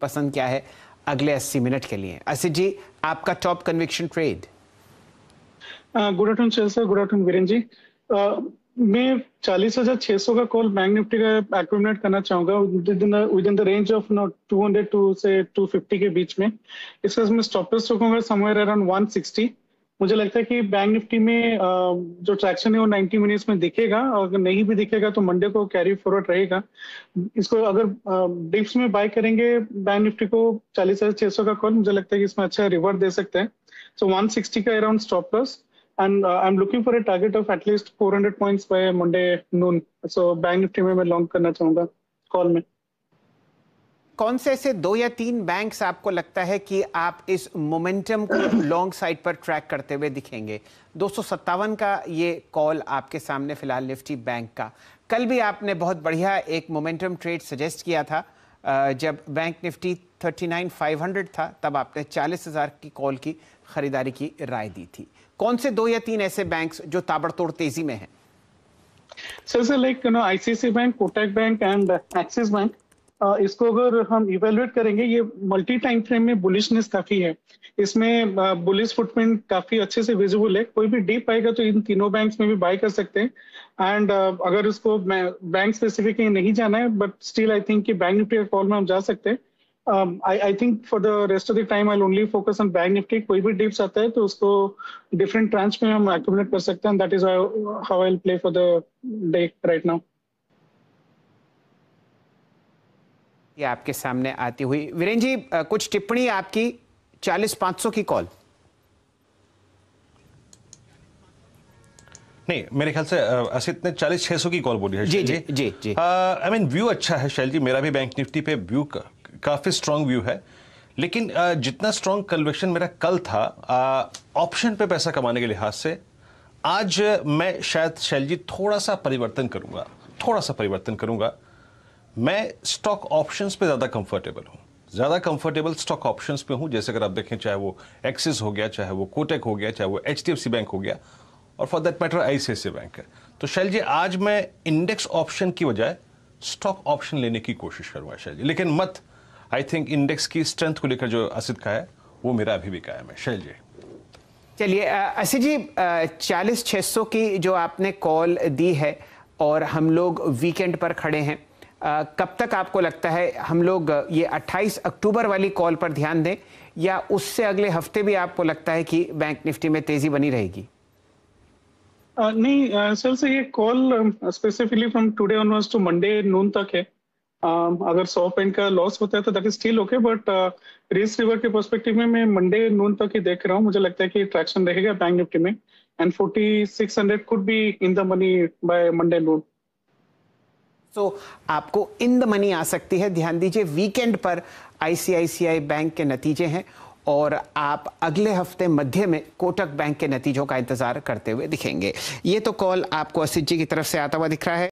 पसंद क्या है अगले 80 मिनट के लिए असित जी आपका top conviction trade good afternoon sir good afternoon Viren ji मैं चालीस हजार छह सौ का कॉल बैंक निफ्टी का एक्विमिनेट करना चाहूंगा within the range of no two hundred two से टू फिफ्टी के बीच में इसका मैं स्टॉपेज रखूंगा समवेयर अराउंड वन सिक्सटी मुझे लगता है कि बैंक निफ्टी में जो ट्रैक्शन है वो 90 मिनट्स में दिखेगा और अगर नहीं भी दिखेगा तो मंडे को कैरी फॉरवर्ड रहेगा इसको अगर डिप्स में बाय करेंगे बैंक निफ्टी को चालीस हजार छह सौ का कॉल मुझे लगता है कि इसमें अच्छा रिवर्ट दे सकते हैं सो वन सिक्सटी का around stop loss and I am looking for a target of at least four points points Monday noon so bank Nifty में मैं लॉन्ग करना चाहूंगा कॉल में. कौन से ऐसे दो या तीन बैंक्स आपको लगता है कि आप इस मोमेंटम को लॉन्ग साइड पर ट्रैक करते हुए दिखेंगे दो का ये कॉल आपके सामने फिलहाल निफ्टी बैंक का कल भी आपने बहुत बढ़िया एक मोमेंटम ट्रेड सजेस्ट किया था जब बैंक निफ्टी 39,500 था तब आपने 40,000 की कॉल की खरीदारी की राय दी थी कौन से दो या तीन ऐसे बैंक्स जो ताबड़तोड़ तेजी में हैं? Sir sir like you know ICICI bank Kotak bank and Axis bank इसको अगर हम इवेल्युएट करेंगे ये मल्टी टाइम फ्रेम में बुलिशनेस काफी है इसमें बुलिश फुटप्रिंट काफी अच्छे से विजिबल है कोई भी डीप आएगा तो इन तीनों बैंक्स में भी बाय कर सकते हैं एंड अगर इसको बैंक स्पेसिफिक नहीं जाना है बट स्टिल आई थिंक कि बैंक निफ्टी कॉल में हम जा सकते हैं I think for the rest of the time I only focus on bank Nifty कोई भी डिप्स आता है तो उसको डिफरेंट ट्रांच में हम एक्यूमुलेट कर सकते हैं that is how I play for the day right now ये आपके सामने आती हुई वीरेन जी कुछ टिप्पणी आपकी चालीस पांच सौ की कॉल नहीं मेरे ख्याल से असित ने चालीस छह सौ की कॉल बोली है जी जी जी जी आई मीन व्यू अच्छा है शैल जी मेरा भी बैंक निफ्टी पे व्यू का, काफी स्ट्रांग व्यू है लेकिन जितना स्ट्रांग कन्वेक्शन मेरा कल था ऑप्शन पे पैसा कमाने के लिहाज से आज मैं शायद शैल जी थोड़ा सा परिवर्तन करूंगा थोड़ा सा परिवर्तन करूंगा मैं स्टॉक ऑप्शंस पे ज़्यादा कंफर्टेबल हूँ ज़्यादा कंफर्टेबल स्टॉक ऑप्शंस पे हूँ जैसे अगर आप देखें चाहे वो एक्सिस हो गया चाहे वो कोटेक हो गया चाहे वो एच बैंक हो गया और for that matter I bank है तो शैल जी आज मैं इंडेक्स ऑप्शन की बजाय स्टॉक ऑप्शन लेने की कोशिश करूँगा शैल जी लेकिन मत आई थिंक इंडेक्स की स्ट्रेंथ को लेकर जो असिद का है वो मेरा अभी भी कायम है शैल जी चलिए असी जी चालीस छः सौ की जो आपने कॉल दी है और हम लोग वीकेंड पर खड़े हैं कब तक आपको लगता है हम लोग ये 28 अक्टूबर वाली कॉल पर ध्यान दें या उससे अगले हफ्ते भी आपको लगता है कि बैंक निफ्टी में तेजी बनी रहेगी नहीं सर से ये call specifically from today onwards to Monday noon तक है Uh, अगर सौ पॉइंट का लॉस होता है तो that is still okay but risk reward के परस्पेक्टिव में मैं मंडे नून तक ही देख रहा हूँ मुझे लगता है कि ट्रैक्शन रहेगा बैंक निफ्टी में and forty six hundred could be in the money by Monday noon so आपको इन द मनी आ सकती है ध्यान दीजिए वीकेंड पर आईसीआईसीआई बैंक के नतीजे हैं और आप अगले हफ्ते मध्य में कोटक बैंक के नतीजों का इंतजार करते हुए दिखेंगे ये तो कॉल आपको असित जी की तरफ से आता हुआ दिख रहा है